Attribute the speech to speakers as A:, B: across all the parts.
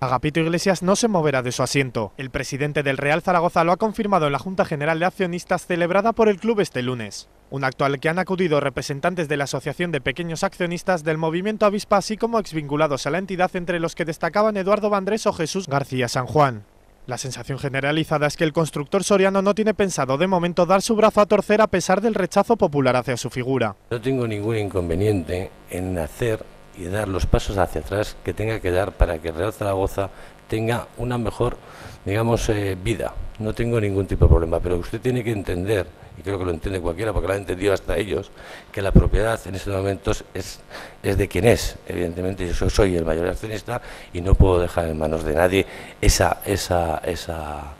A: Agapito Iglesias no se moverá de su asiento. El presidente del Real Zaragoza lo ha confirmado en la Junta General de Accionistas celebrada por el club este lunes. Un acto al que han acudido representantes de la Asociación de Pequeños Accionistas del Movimiento Avispa, así como exvinculados a la entidad, entre los que destacaban Eduardo Vandrés o Jesús García San Juan. La sensación generalizada es que el constructor soriano no tiene pensado de momento dar su brazo a torcer a pesar del rechazo popular hacia su figura.
B: No tengo ningún inconveniente en hacer y dar los pasos hacia atrás que tenga que dar para que Real Zaragoza tenga una mejor, digamos, eh, vida. No tengo ningún tipo de problema, pero usted tiene que entender, y creo que lo entiende cualquiera porque lo ha entendido hasta ellos, que la propiedad en estos momentos es, es de quien es. Evidentemente yo soy el mayor accionista y no puedo dejar en manos de nadie esa, esa, esa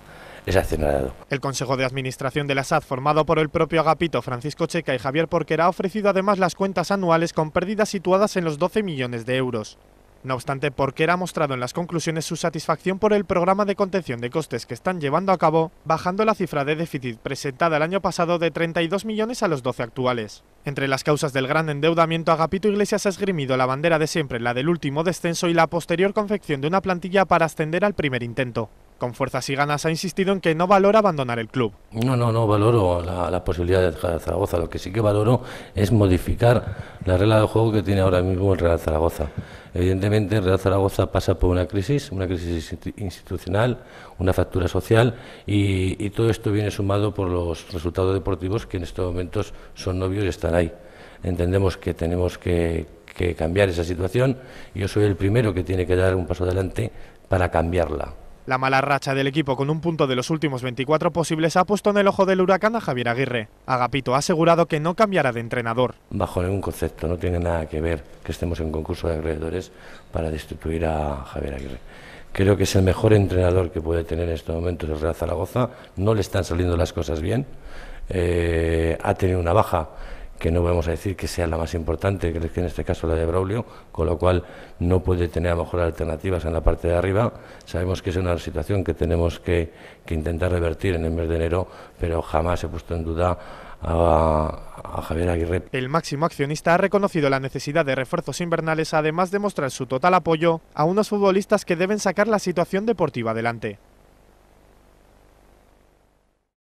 A: el Consejo de Administración de la SAD, formado por el propio Agapito, Francisco Checa y Javier Porquera, ha ofrecido además las cuentas anuales con pérdidas situadas en los 12 millones de euros. No obstante, Porquera ha mostrado en las conclusiones su satisfacción por el programa de contención de costes que están llevando a cabo, bajando la cifra de déficit presentada el año pasado de 32 millones a los 12 actuales. Entre las causas del gran endeudamiento, Agapito Iglesias ha esgrimido la bandera de siempre, la del último descenso y la posterior confección de una plantilla para ascender al primer intento. Con fuerzas y ganas ha insistido en que no valora
B: abandonar el club. No, no, no valoro la, posibilidad de dejar Zaragoza. Lo que sí que valoro es modificar la regla de juego que tiene ahora mismo el Real Zaragoza. Evidentemente, el Real Zaragoza pasa por una crisis, una crisis institucional, una factura social y, todo esto viene sumado por los resultados deportivos que en estos momentos son novios y están ahí. Entendemos que tenemos que, que cambiar esa situación y yo soy el primero que tiene que dar un paso adelante para cambiarla.
A: La mala racha del equipo con un punto de los últimos 24 posibles ha puesto en el ojo del huracán a Javier Aguirre. Agapito ha asegurado que no cambiará de entrenador.
B: Bajo ningún concepto, no tiene nada que ver que estemos en concurso de acreedores para destituir a Javier Aguirre. Creo que es el mejor entrenador que puede tener en estos momentos el Real Zaragoza. No le están saliendo las cosas bien. Eh, ha tenido una baja que no vamos a decir que sea la más importante, que es que en este caso la de Braulio, con lo cual no puede tener a lo mejor alternativas en la parte de arriba. Sabemos que es una situación que tenemos que, intentar revertir en el mes de enero, pero jamás he puesto en duda a, Javier Aguirre. El
A: máximo accionista ha reconocido la necesidad de refuerzos invernales, además de mostrar su total apoyo a unos futbolistas que deben sacar la situación deportiva adelante.